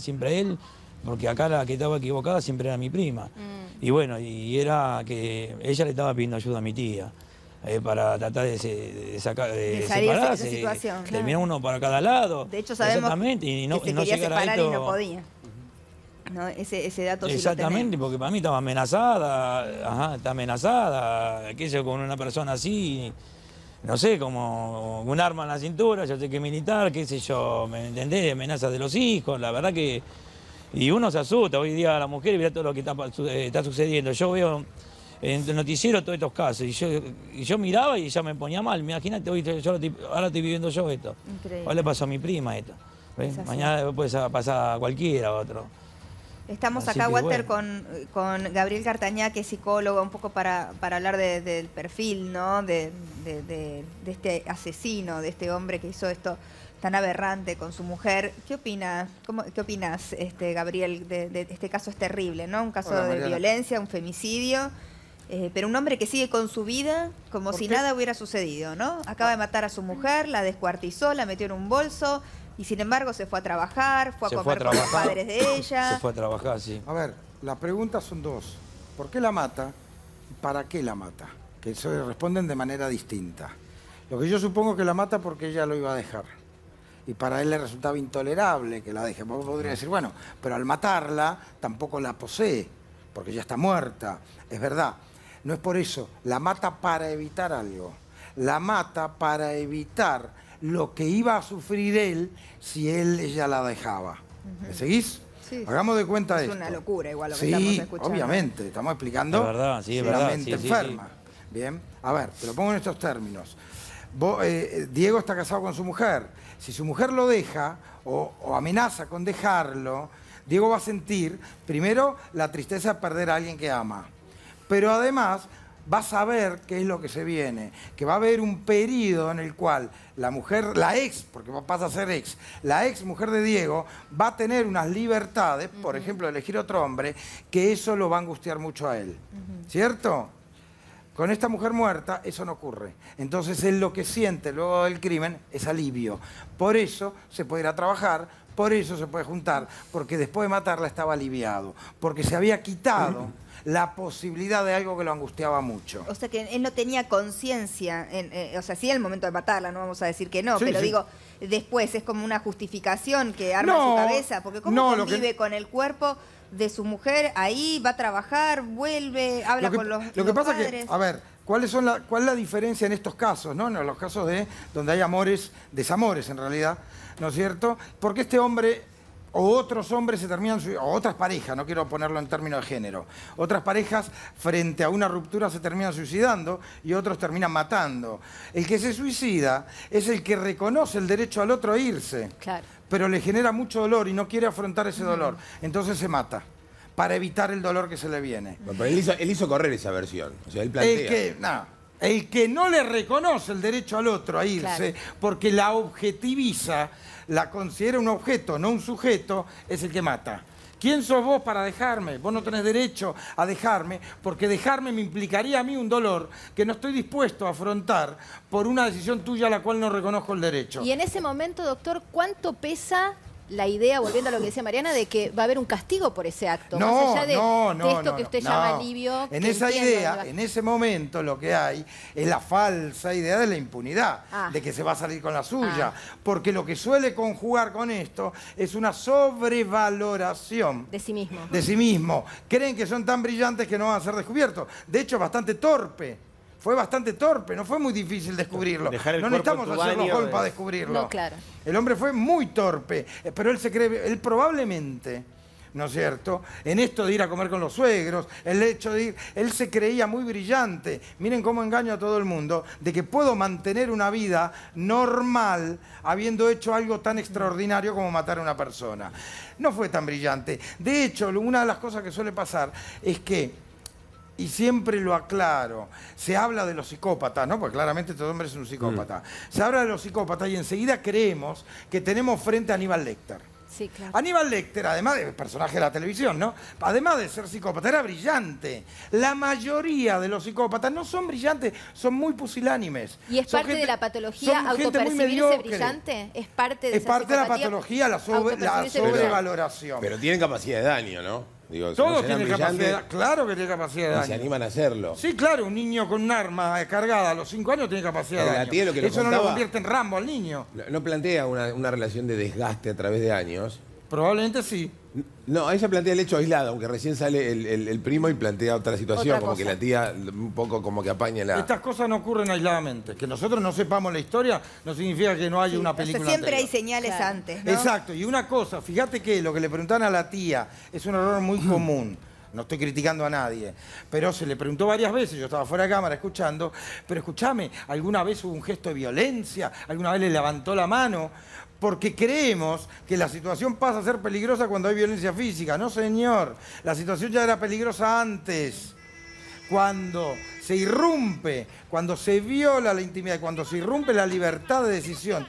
Siempre él, porque acá la que estaba equivocada siempre era mi prima. Mm. Y bueno, y era que ella le estaba pidiendo ayuda a mi tía. Eh, para tratar de, de sacar de, de separarse, esa uno para cada lado. De hecho sabemos Exactamente, no, se quería separar y no podía. ese, ese, dato Exactamente, porque para mí estaba amenazada, ajá, está amenazada, que yo con una persona así, no sé, como un arma en la cintura, yo sé que militar, qué sé yo, ¿me entendés? Amenazas de los hijos, la verdad que... Y uno se asusta, hoy día la mujer, mira todo lo que eh, está, sucediendo. Yo veo en el noticiero todos estos casos, y yo, miraba y ya me ponía mal. Imagínate, hoy yo ahora estoy viviendo yo esto. Increíble. Ahora le pasó a mi prima esto. Mañana puede pasar a cualquiera otro. Estamos acá, Walter, con, con, Gabriel Cartañá, que es psicólogo, un poco para, para hablar del perfil, ¿no? De, este asesino, de este hombre que hizo esto tan aberrante con su mujer. ¿Qué opinas, cómo, qué opinas este, Gabriel, de, este caso? Es terrible, ¿no? Un caso de violencia, un femicidio. Eh, pero un hombre que sigue con su vida como si nada hubiera sucedido, ¿no? Ah. Acaba de matar a su mujer, la descuartizó, la metió en un bolso, y sin embargo se fue a trabajar, fue a comer con los padres de ella. Se fue a trabajar, sí. A ver, las preguntas son dos. ¿Por qué la mata? para qué la mata? Que se responden de manera distinta. Lo que yo supongo que la mata porque ella lo iba a dejar. Y para él le resultaba intolerable que la deje. Vos podría decir, bueno, pero al matarla tampoco la posee, porque ya está muerta. Es verdad. No es por eso. La mata para evitar algo. La mata para evitar lo que iba a sufrir él si él ella la dejaba. ¿Me seguís? Sí, Hagamos de cuenta esto. Es una locura igual lo que estamos escuchando. obviamente, estamos explicando es verdad, sí, es verdad, mente enferma. Bien, a ver, te lo pongo en estos términos. Eh, eh, Diego está casado con su mujer. Si su mujer lo deja o, o amenaza con dejarlo, Diego va a sentir, primero, la tristeza de perder a alguien que ama. Pero además va a saber qué es lo que se viene, que va a haber un periodo en el cual la mujer, la ex, porque pasa a ser ex, la ex mujer de Diego va a tener unas libertades, por ejemplo, elegir otro hombre, que eso lo va a angustiar mucho a él. ¿Cierto? Con esta mujer muerta eso no ocurre. Entonces él lo que siente luego del crimen es alivio. Por eso se puede ir a trabajar, por eso se puede juntar, porque después de matarla estaba aliviado, porque se había quitado. la posibilidad de algo que lo angustiaba mucho. O sea que él no tenía conciencia, eh, o sea, sí el momento de matarla, no vamos a decir que no, pero digo, después es como una justificación que arma su cabeza, porque cómo convive con el cuerpo de su mujer, ahí va a trabajar, vuelve, habla con los Lo que pasa es que, a ver, ¿cuáles son la, ¿cuál es la diferencia en estos casos, no? En los casos de donde hay amores, desamores en realidad, ¿no es cierto? Porque este hombre o otros hombres se terminan o otras parejas, no quiero ponerlo en términos de género, otras parejas frente a una ruptura se terminan suicidando y otros terminan matando. El que se suicida es el que reconoce el derecho al otro a irse, pero le genera mucho dolor y no quiere afrontar ese dolor, entonces se mata para evitar el dolor que se le viene. Pero él hizo, correr esa versión, El que, no, le reconoce el derecho al otro a irse, porque la objetiviza la considera un objeto, no un sujeto, es el que mata. ¿Quién sos vos para dejarme? Vos no tenés derecho a dejarme, porque dejarme me implicaría a mí un dolor que no estoy dispuesto a afrontar por una decisión tuya a la cual no reconozco el derecho. Y en ese momento, doctor, ¿cuánto pesa la idea, volviendo a lo que decía Mariana, de que va a haber un castigo por ese acto. No, más allá de, no, no, esto que usted llama alivio. En esa idea, en ese momento, lo que hay es la falsa idea de la impunidad, ah. de que se va a salir con la suya. Ah. Porque lo que suele conjugar con esto es una sobrevaloración. De sí mismo. De sí mismo. Creen que son tan brillantes que no van a ser descubiertos. De hecho, bastante torpe fue bastante torpe, no fue muy difícil descubrirlo. no necesitamos hacerlo gol para descubrirlo. No, claro. El hombre fue muy torpe, eh, pero él se cree, él probablemente, ¿no es cierto? En esto de ir a comer con los suegros, el hecho de ir, él se creía muy brillante. Miren cómo engaño a todo el mundo de que puedo mantener una vida normal habiendo hecho algo tan extraordinario como matar a una persona. No fue tan brillante. De hecho, una de las cosas que suele pasar es que y siempre lo aclaro, se habla de los psicópatas, ¿no? Porque claramente todo este hombre es un psicópata. Mm. Se habla de los psicópatas y enseguida creemos que tenemos frente a Aníbal Lecter. Sí, claro. Aníbal Lecter, además de personaje de la televisión, ¿no? Además de ser psicópata, era brillante. La mayoría de los psicópatas no son brillantes, son muy pusilánimes. ¿Y es parte de la patología autopercibirse brillante? ¿Es parte de, la patología, la, sobrevaloración? pero tienen capacidad de daño, ¿no? todo tiene capacidad, claro que tiene capacidad de se animan a hacerlo. Sí, claro, un niño con un arma cargada a los 5 años tiene capacidad de Eso no lo convierte en Rambo al niño. No, plantea una, una relación de desgaste a través de años, Probablemente sí. No, se plantea el hecho aislado, aunque recién sale el, primo y plantea otra situación, como que la tía un poco como que apaña la... Estas cosas no ocurren aisladamente. Que nosotros no sepamos la historia no significa que no haya una película Siempre hay señales antes, Exacto. Y una cosa, fíjate que lo que le preguntan a la tía es un error muy común. No estoy criticando a nadie, pero se le preguntó varias veces, yo estaba fuera de cámara escuchando, pero escúchame, ¿alguna vez hubo un gesto de violencia? ¿Alguna vez le levantó la mano? porque creemos que la situación pasa a ser peligrosa cuando hay violencia física. No, señor, la situación ya era peligrosa antes. Cuando se irrumpe, cuando se viola la intimidad, cuando se irrumpe la libertad de decisión.